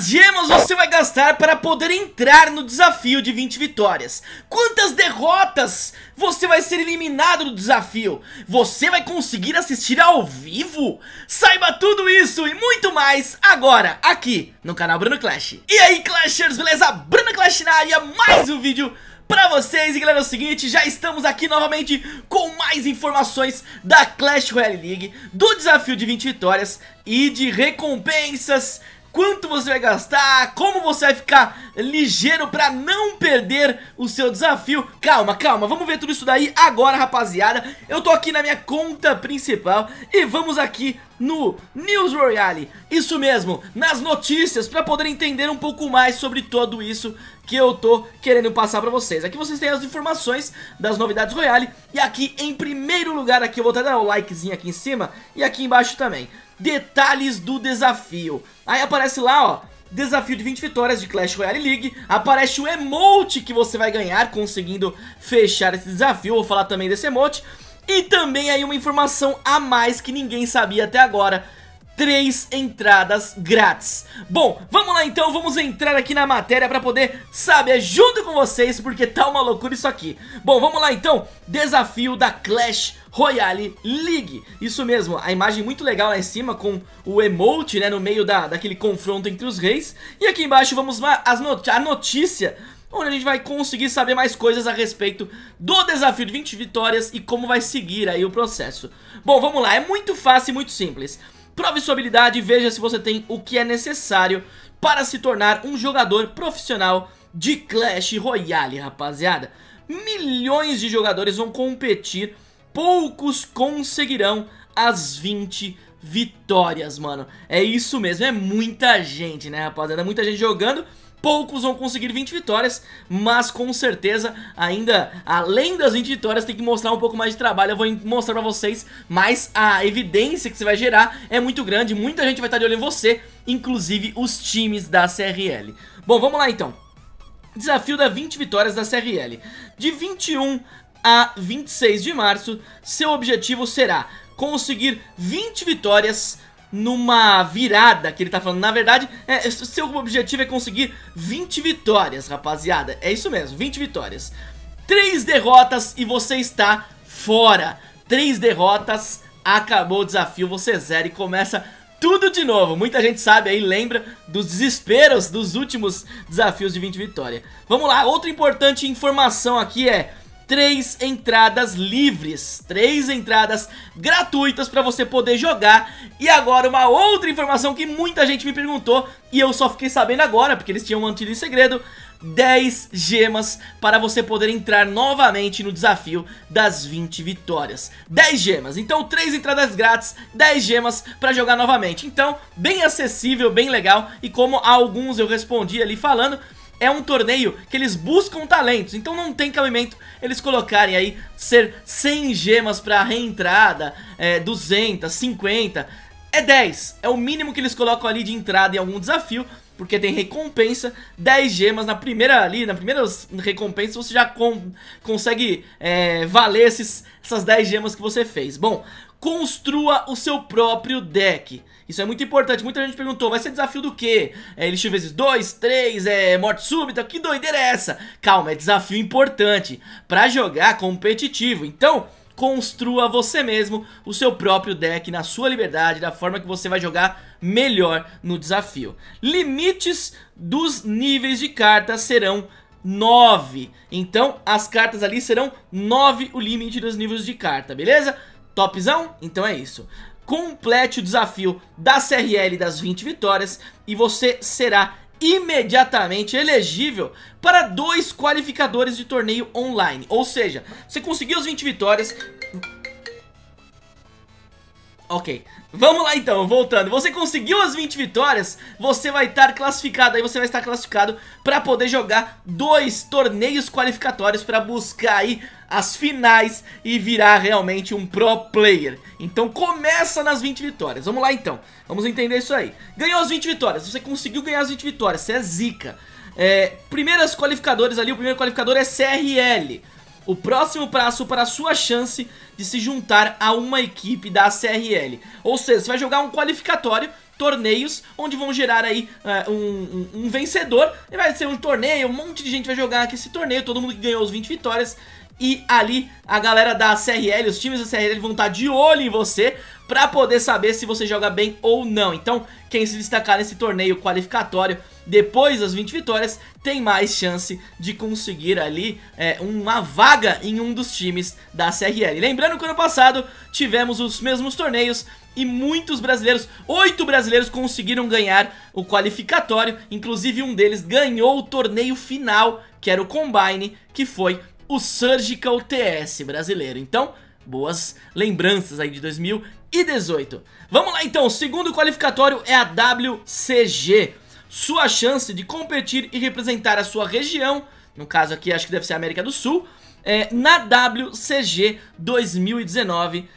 Quantas gemas você vai gastar para poder entrar no desafio de 20 vitórias? Quantas derrotas você vai ser eliminado do desafio? Você vai conseguir assistir ao vivo? Saiba tudo isso e muito mais agora, aqui no canal Bruno Clash. E aí Clashers, beleza? Bruno Clash na área, mais um vídeo pra vocês E galera, é o seguinte, já estamos aqui novamente com mais informações da Clash Royale League Do desafio de 20 vitórias e de recompensas quanto você vai gastar, como você vai ficar ligeiro pra não perder o seu desafio Calma, calma, vamos ver tudo isso daí agora, rapaziada Eu tô aqui na minha conta principal e vamos aqui no News Royale Isso mesmo, nas notícias, pra poder entender um pouco mais sobre tudo isso que eu tô querendo passar pra vocês Aqui vocês têm as informações das novidades Royale E aqui em primeiro lugar, aqui eu vou até dar o um likezinho aqui em cima e aqui embaixo também detalhes do desafio. Aí aparece lá, ó, desafio de 20 vitórias de Clash Royale League, aparece o emote que você vai ganhar conseguindo fechar esse desafio, vou falar também desse emote, e também aí uma informação a mais que ninguém sabia até agora, três entradas grátis. Bom, vamos lá então, vamos entrar aqui na matéria para poder, saber junto com vocês, porque tá uma loucura isso aqui. Bom, vamos lá então, desafio da Clash Royale League. Isso mesmo, a imagem muito legal lá em cima com o emote, né, no meio da, daquele confronto entre os reis. E aqui embaixo vamos lá, as not a notícia onde a gente vai conseguir saber mais coisas a respeito do desafio de 20 vitórias e como vai seguir aí o processo. Bom, vamos lá, é muito fácil e muito simples. Prove sua habilidade e veja se você tem o que é necessário para se tornar um jogador profissional de Clash Royale, rapaziada. Milhões de jogadores vão competir, poucos conseguirão as 20 vitórias, mano. É isso mesmo, é muita gente, né, rapaziada? Muita gente jogando poucos vão conseguir 20 vitórias, mas com certeza ainda, além das 20 vitórias, tem que mostrar um pouco mais de trabalho, eu vou mostrar pra vocês, mas a evidência que você vai gerar é muito grande, muita gente vai estar de olho em você, inclusive os times da CRL. Bom, vamos lá então. Desafio da 20 vitórias da CRL. De 21 a 26 de março, seu objetivo será conseguir 20 vitórias numa virada que ele tá falando. Na verdade, é, é seu objetivo é conseguir 20 vitórias, rapaziada. É isso mesmo, 20 vitórias. Três derrotas e você está fora. Três derrotas, acabou o desafio, você zera e começa tudo de novo. Muita gente sabe aí, lembra dos desesperos dos últimos desafios de 20 vitórias Vamos lá, outra importante informação aqui é três entradas livres, três entradas gratuitas para você poder jogar. E agora uma outra informação que muita gente me perguntou e eu só fiquei sabendo agora, porque eles tinham mantido em segredo, 10 gemas para você poder entrar novamente no desafio das 20 vitórias 10 gemas, então 3 entradas grátis 10 gemas para jogar novamente Então, bem acessível, bem legal E como alguns eu respondi ali falando é um torneio que eles buscam talentos, então não tem cabimento eles colocarem aí ser 100 gemas para reentrada, é, 200, 50, é 10, é o mínimo que eles colocam ali de entrada em algum desafio, porque tem recompensa, 10 gemas na primeira ali, na primeira recompensa você já com, consegue é, valer esses, essas 10 gemas que você fez. Bom, construa o seu próprio deck. Isso é muito importante, muita gente perguntou, vai ser é desafio do quê? É Elixir vezes 2, 3, é morte súbita, que doideira é essa? Calma, é desafio importante pra jogar competitivo, então construa você mesmo o seu próprio deck na sua liberdade, da forma que você vai jogar melhor no desafio. Limites dos níveis de cartas serão 9. Então, as cartas ali serão 9 o limite dos níveis de carta, beleza? Topzão? Então é isso. Complete o desafio da CRL das 20 vitórias e você será imediatamente elegível para dois qualificadores de torneio online. Ou seja, você conseguiu as 20 vitórias, Ok, vamos lá então, voltando Você conseguiu as 20 vitórias, você vai estar classificado Aí você vai estar classificado para poder jogar dois torneios qualificatórios para buscar aí as finais e virar realmente um pro player. Então começa nas 20 vitórias. Vamos lá então. Vamos entender isso aí. Ganhou as 20 vitórias. Você conseguiu ganhar as 20 vitórias. Você é zica. É, primeiras qualificadores ali, o primeiro qualificador é CRL o próximo passo para a sua chance de se juntar a uma equipe da CRL. Ou seja, você vai jogar um qualificatório torneios onde vão gerar aí uh, um, um, um, vencedor e vai ser um torneio, um monte de gente vai jogar aqui esse torneio, todo mundo que ganhou os 20 vitórias e ali a galera da CRL, os times da CRL vão estar tá de olho em você para poder saber se você joga bem ou não. Então, quem se destacar nesse torneio qualificatório depois das 20 vitórias tem mais chance de conseguir ali é, uma vaga em um dos times da CRL. Lembrando que ano passado tivemos os mesmos torneios e muitos brasileiros, oito brasileiros conseguiram ganhar o qualificatório, inclusive um deles ganhou o torneio final, que era o Combine, que foi o Surgical TS brasileiro. Então, boas lembranças aí de 2018. Vamos lá então, o segundo qualificatório é a WCG. Sua chance de competir e representar a sua região, no caso aqui acho que deve ser a América do Sul, é, na WCG 2019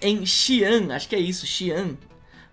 em Xi'an, acho que é isso, Xi'an,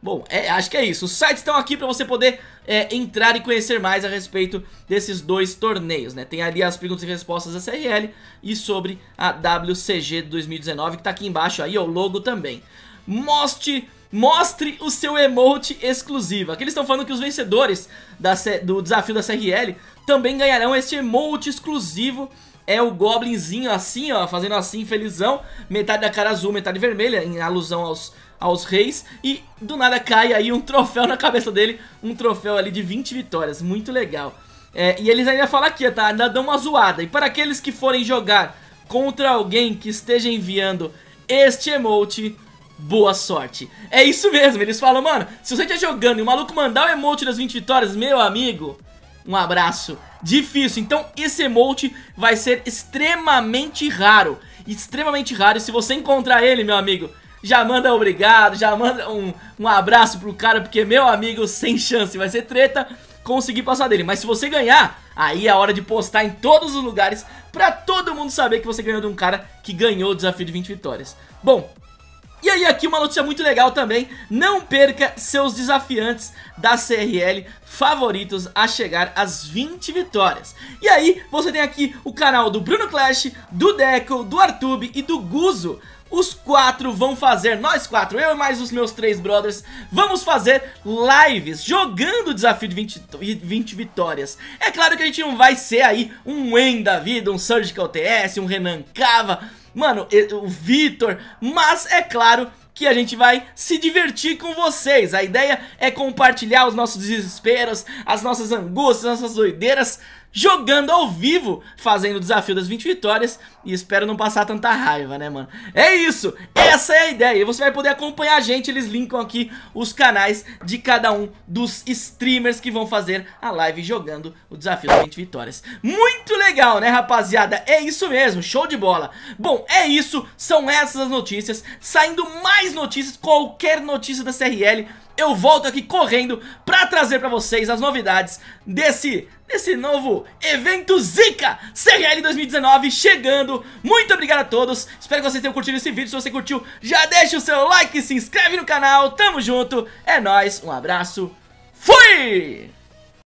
Bom, é, acho que é isso. Os sites estão aqui para você poder é, entrar e conhecer mais a respeito desses dois torneios, né? Tem ali as perguntas e respostas da CRL e sobre a WCG 2019, que está aqui embaixo aí, ó, o logo também. Mostre, mostre o seu emote exclusivo. Aqui eles estão falando que os vencedores da, do desafio da CRL também ganharão este emote exclusivo é o Goblinzinho assim, ó, fazendo assim, felizão, metade da cara azul, metade vermelha, em alusão aos, aos reis, e do nada cai aí um troféu na cabeça dele, um troféu ali de 20 vitórias, muito legal. É, e eles ainda falam aqui, tá, ainda dão uma zoada, e para aqueles que forem jogar contra alguém que esteja enviando este emote, boa sorte. É isso mesmo, eles falam, mano, se você estiver tá jogando e o maluco mandar o emote das 20 vitórias, meu amigo, um abraço difícil. Então esse emote vai ser extremamente raro. Extremamente raro. E se você encontrar ele, meu amigo, já manda obrigado, já manda um, um abraço pro cara, porque, meu amigo, sem chance, vai ser treta conseguir passar dele. Mas se você ganhar, aí é a hora de postar em todos os lugares pra todo mundo saber que você ganhou de um cara que ganhou o desafio de 20 vitórias. Bom, e aí aqui uma notícia muito legal também, não perca seus desafiantes da CRL favoritos a chegar às 20 vitórias. E aí você tem aqui o canal do Bruno Clash, do Deco, do Artube e do Guzo os quatro vão fazer, nós quatro, eu e mais os meus três brothers, vamos fazer lives jogando o desafio de 20, 20 vitórias. É claro que a gente não vai ser aí um Wen da vida, um Surgical TS, um Renan Cava, mano, o Vitor, mas é claro que a gente vai se divertir com vocês. A ideia é compartilhar os nossos desesperos, as nossas angústias, as nossas doideiras jogando ao vivo, fazendo o desafio das 20 vitórias e espero não passar tanta raiva, né, mano? É isso, essa é a ideia. E você vai poder acompanhar a gente, eles linkam aqui os canais de cada um dos streamers que vão fazer a live jogando o desafio das 20 vitórias. Muito legal, né, rapaziada? É isso mesmo, show de bola. Bom, é isso, são essas as notícias. Saindo mais notícias, qualquer notícia da CRL eu volto aqui correndo pra trazer pra vocês as novidades desse, desse novo evento Zika CRL 2019 chegando. Muito obrigado a todos, espero que vocês tenham curtido esse vídeo. Se você curtiu, já deixa o seu like, e se inscreve no canal, tamo junto, é nóis, um abraço, fui!